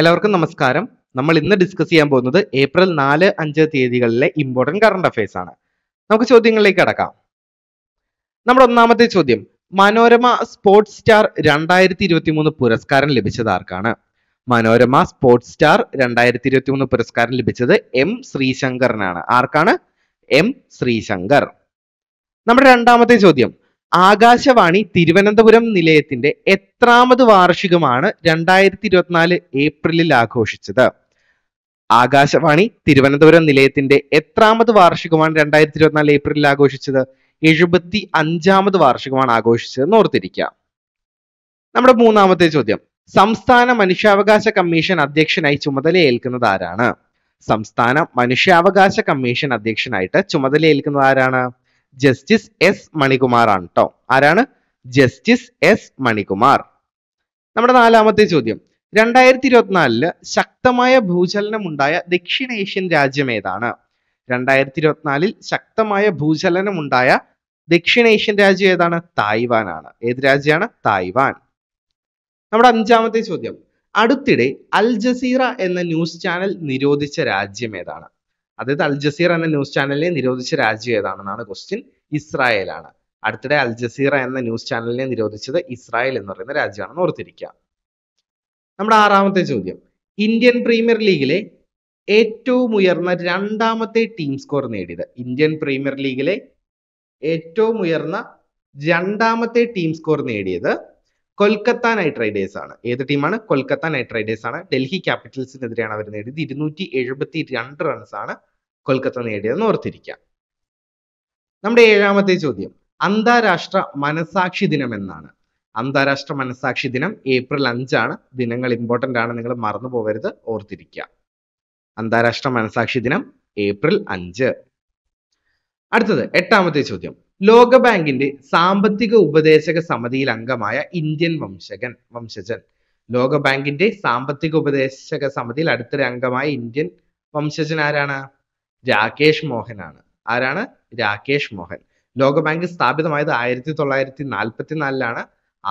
എല്ലാവർക്കും നമസ്കാരം നമ്മൾ ഇന്ന് ഡിസ്കസ് ചെയ്യാൻ പോകുന്നത് ഏപ്രിൽ നാല് അഞ്ച് തീയതികളിലെ ഇമ്പോർട്ടന്റ് കറണ്ട് അഫയേഴ്സ് ആണ് നമുക്ക് ചോദ്യങ്ങളിലേക്ക് കടക്കാം നമ്മുടെ ഒന്നാമത്തെ ചോദ്യം മനോരമ സ്പോർട്സ് സ്റ്റാർ രണ്ടായിരത്തി ഇരുപത്തി മൂന്ന് പുരസ്കാരം ലഭിച്ചത് ആർക്കാണ് മനോരമ സ്പോർട്സ് സ്റ്റാർ രണ്ടായിരത്തി ഇരുപത്തി മൂന്ന് പുരസ്കാരം ലഭിച്ചത് എം ശ്രീശങ്കറിനാണ് ആർക്കാണ് എം ശ്രീശങ്കർ നമ്മുടെ രണ്ടാമത്തെ ചോദ്യം ആകാശവാണി തിരുവനന്തപുരം നിലയത്തിന്റെ എത്രാമത് വാർഷികമാണ് രണ്ടായിരത്തി ഇരുപത്തിനാല് ഏപ്രിലിൽ ആഘോഷിച്ചത് ആകാശവാണി തിരുവനന്തപുരം നിലയത്തിന്റെ എത്രാമത് വാർഷികമാണ് രണ്ടായിരത്തി ഇരുപത്തിനാല് ഏപ്രിലിൽ ആഘോഷിച്ചത് എഴുപത്തി അഞ്ചാമത് വാർഷികമാണ് ആഘോഷിച്ചതെന്ന് ഓർത്തിരിക്കുക നമ്മുടെ മൂന്നാമത്തെ ചോദ്യം സംസ്ഥാന മനുഷ്യാവകാശ കമ്മീഷൻ അധ്യക്ഷനായി ചുമതലയേൽക്കുന്നത് ആരാണ് സംസ്ഥാന മനുഷ്യാവകാശ കമ്മീഷൻ അധ്യക്ഷനായിട്ട് ചുമതലയേൽക്കുന്നത് ആരാണ് ജസ്റ്റിസ് എസ് മണികുമാർ ആണ് കേട്ടോ ആരാണ് ജസ്റ്റിസ് എസ് മണികുമാർ നമ്മുടെ നാലാമത്തെ ചോദ്യം രണ്ടായിരത്തി ഇരുപത്തിനാലില് ശക്തമായ ഭൂചലനമുണ്ടായ ദക്ഷിണേഷ്യൻ രാജ്യം ഏതാണ് രണ്ടായിരത്തി ഇരുപത്തിനാലിൽ ശക്തമായ ഭൂചലനമുണ്ടായ ദക്ഷിണേഷ്യൻ രാജ്യം ഏതാണ് തായ്വാൻ ആണ് ഏത് രാജ്യമാണ് തായ്വാൻ നമ്മുടെ അഞ്ചാമത്തെ ചോദ്യം അടുത്തിടെ അൽ ജസീറ എന്ന ന്യൂസ് ചാനൽ നിരോധിച്ച രാജ്യം ഏതാണ് അതായത് അൽ ജസീർ എന്ന ന്യൂസ് ചാനലിനെ നിരോധിച്ച രാജ്യം ഏതാണെന്നാണ് ക്വസ്റ്റ്യൻ ആണ് അടുത്തിടെ അൽ ജസീറ എന്ന ന്യൂസ് ചാനലിനെ നിരോധിച്ചത് ഇസ്രായേൽ എന്ന് പറയുന്ന രാജ്യമാണെന്ന് ഓർത്തിരിക്കുക നമ്മുടെ ആറാമത്തെ ചോദ്യം ഇന്ത്യൻ പ്രീമിയർ ലീഗിലെ ഏറ്റവും ഉയർന്ന രണ്ടാമത്തെ ടീം സ്കോർ നേടിയത് ഇന്ത്യൻ പ്രീമിയർ ലീഗിലെ ഏറ്റവും ഉയർന്ന രണ്ടാമത്തെ ടീം സ്കോർ നേടിയത് കൊൽക്കത്ത നൈറ്റ് റൈഡേഴ്സ് ആണ് ഏത് ടീമാണ് കൊൽക്കത്ത നൈറ്റ് റൈഡേഴ്സ് ആണ് ഡൽഹി ക്യാപിറ്റൽസിനെതിരെയാണ് അവർ നേടിയത് ഇരുന്നൂറ്റി എഴുപത്തി രണ്ട് റൺസ് ആണ് കൊൽക്കത്ത നേടിയതെന്ന് ഓർത്തിരിക്കാം നമ്മുടെ ഏഴാമത്തെ ചോദ്യം അന്താരാഷ്ട്ര മനസാക്ഷി ദിനം എന്നാണ് അന്താരാഷ്ട്ര മനസാക്ഷി ദിനം ഏപ്രിൽ അഞ്ചാണ് ദിനങ്ങൾ ഇമ്പോർട്ടന്റ് ആണ് നിങ്ങൾ മറന്നു പോകരുത് ഓർത്തിരിക്കുക അന്താരാഷ്ട്ര മനസാക്ഷി ദിനം ഏപ്രിൽ അഞ്ച് അടുത്തത് എട്ടാമത്തെ ചോദ്യം ലോകബാങ്കിന്റെ സാമ്പത്തിക ഉപദേശക സമിതിയിൽ അംഗമായ ഇന്ത്യൻ വംശകൻ വംശജൻ ലോകബാങ്കിന്റെ സാമ്പത്തിക ഉപദേശക സമിതിയിൽ അടുത്തൊരു അംഗമായ ഇന്ത്യൻ വംശജൻ ആരാണ് രാകേഷ് മോഹൻ ആണ് ആരാണ് രാകേഷ് മോഹൻ ലോകബാങ്ക് സ്ഥാപിതമായത് ആയിരത്തി തൊള്ളായിരത്തി നാൽപ്പത്തി നാലിലാണ്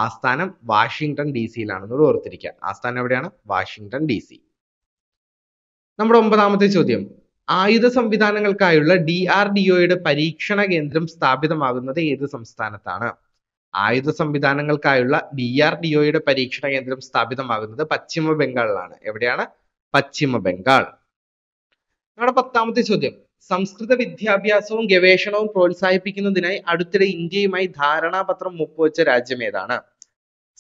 ആസ്ഥാനം വാഷിങ്ടൺ ഡി സിയിലാണെന്നോട് ഓർത്തിരിക്കുക ആസ്ഥാനം എവിടെയാണ് വാഷിങ്ടൺ ഡി സി നമ്മുടെ ഒമ്പതാമത്തെ ചോദ്യം ആയുധ സംവിധാനങ്ങൾക്കായുള്ള ഡി ആർ ഡി ഒയുടെ പരീക്ഷണ കേന്ദ്രം സ്ഥാപിതമാകുന്നത് ഏത് സംസ്ഥാനത്താണ് ആയുധ സംവിധാനങ്ങൾക്കായുള്ള ഡി ആർ ഡി ഒയുടെ പരീക്ഷണ കേന്ദ്രം സ്ഥാപിതമാകുന്നത് പശ്ചിമ ബംഗാളിലാണ് എവിടെയാണ് പശ്ചിമ ബംഗാൾ നമ്മുടെ പത്താമത്തെ ചോദ്യം സംസ്കൃത വിദ്യാഭ്യാസവും ഗവേഷണവും പ്രോത്സാഹിപ്പിക്കുന്നതിനായി അടുത്തിടെ ഇന്ത്യയുമായി ധാരണാപത്രം ഒപ്പുവെച്ച രാജ്യം ഏതാണ്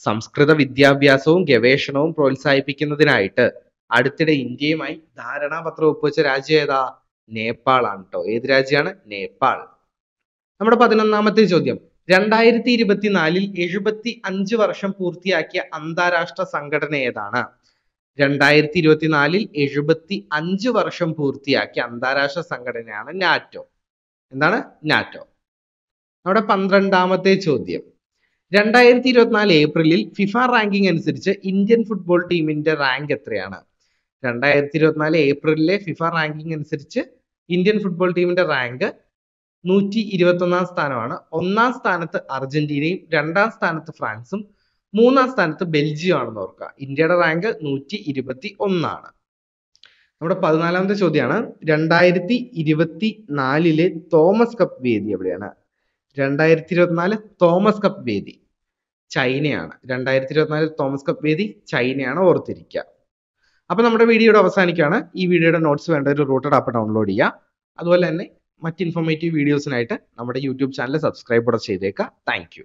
സംസ്കൃത വിദ്യാഭ്യാസവും ഗവേഷണവും പ്രോത്സാഹിപ്പിക്കുന്നതിനായിട്ട് അടുത്തിടെ ഇന്ത്യയുമായി ധാരണാപത്രം ഒപ്പുവെച്ച രാജ്യം ഏതാ നേപ്പാളാണ് കേട്ടോ ഏത് രാജ്യമാണ് നേപ്പാൾ നമ്മുടെ പതിനൊന്നാമത്തെ ചോദ്യം രണ്ടായിരത്തി ഇരുപത്തിനാലിൽ എഴുപത്തി അഞ്ച് വർഷം പൂർത്തിയാക്കിയ അന്താരാഷ്ട്ര സംഘടന ഏതാണ് രണ്ടായിരത്തി ഇരുപത്തിനാലിൽ എഴുപത്തി അഞ്ച് വർഷം പൂർത്തിയാക്കിയ അന്താരാഷ്ട്ര സംഘടനയാണ് നാറ്റോ എന്താണ് നാറ്റോ നമ്മുടെ പന്ത്രണ്ടാമത്തെ ചോദ്യം രണ്ടായിരത്തി ഇരുപത്തിനാല് ഏപ്രിലിൽ ഫിഫ റാങ്കിംഗ് അനുസരിച്ച് ഇന്ത്യൻ ഫുട്ബോൾ ടീമിന്റെ റാങ്ക് എത്രയാണ് രണ്ടായിരത്തി ഇരുപത്തിനാല് ഏപ്രിലിലെ ഫിഫ റാങ്കിംഗ് അനുസരിച്ച് ഇന്ത്യൻ ഫുട്ബോൾ ടീമിന്റെ റാങ്ക് നൂറ്റി ഇരുപത്തൊന്നാം സ്ഥാനമാണ് ഒന്നാം സ്ഥാനത്ത് അർജന്റീനയും രണ്ടാം സ്ഥാനത്ത് ഫ്രാൻസും മൂന്നാം സ്ഥാനത്ത് ബെൽജിയം ആണെന്ന് ഓർക്കുക ഇന്ത്യയുടെ റാങ്ക് നൂറ്റി ഇരുപത്തി ഒന്നാണ് നമ്മുടെ പതിനാലാമത്തെ ചോദ്യമാണ് രണ്ടായിരത്തി ഇരുപത്തി നാലിലെ തോമസ് കപ്പ് വേദി എവിടെയാണ് രണ്ടായിരത്തി ഇരുപത്തിനാല് തോമസ് കപ്പ് വേദി ചൈനയാണ് രണ്ടായിരത്തി ഇരുപത്തിനാല് തോമസ് കപ്പ് വേദി ചൈനയാണ് ഓർത്തിരിക്കുക അപ്പോൾ നമ്മുടെ വീഡിയോയുടെ അവസാനിക്കാണ് ഈ വീഡിയോയുടെ നോട്ട്സ് വേണ്ട ഒരു റൂട്ടഡ് ആപ്പ് ഡൗൺലോഡ് ചെയ്യുക അതുപോലെ തന്നെ മറ്റ് ഇൻഫോർമേറ്റീവ് വീഡിയോസിനായിട്ട് നമ്മുടെ യൂട്യൂബ് ചാനൽ സബ്സ്ക്രൈബ് കൂടെ ചെയ്തേക്കുക താങ്ക്